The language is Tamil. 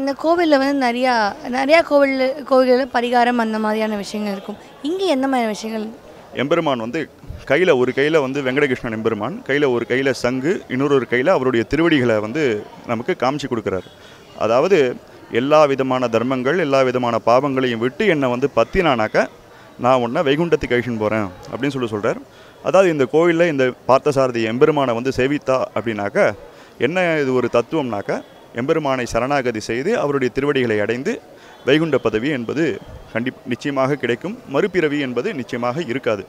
இந்த கோவிலில் வந்து நிறையா நிறையா கோவில் கோவில்களில் பரிகாரம் அந்த மாதிரியான விஷயங்கள் இருக்கும் இங்கே எந்த மாதிரி விஷயங்கள் எம்பெருமான் வந்து கையில் ஒரு கையில் வந்து வெங்கடகிருஷ்ணன் எம்பெருமான் கையில் ஒரு கையில் சங்கு இன்னொரு ஒரு கையில் அவருடைய திருவடிகளை வந்து நமக்கு காமிச்சு கொடுக்குறாரு அதாவது எல்லா விதமான தர்மங்கள் எல்லா விதமான பாவங்களையும் விட்டு என்னை வந்து பத்தினானாக்க நான் உன்னை வைகுண்டத்துக்கு அழிச்சுன்னு போகிறேன் அப்படின்னு சொல்லி சொல்கிறார் அதாவது இந்த கோவிலில் இந்த பார்த்தசாரதி எம்பெருமானை வந்து சேவித்தா அப்படின்னாக்க என்ன இது ஒரு தத்துவம்னாக்க எம்பெருமானை சரணாகதி செய்து அவருடைய திருவடிகளை அடைந்து வைகுண்ட பதவி என்பது கண்டி நிச்சயமாக கிடைக்கும் மறுபிறவி என்பது நிச்சயமாக இருக்காது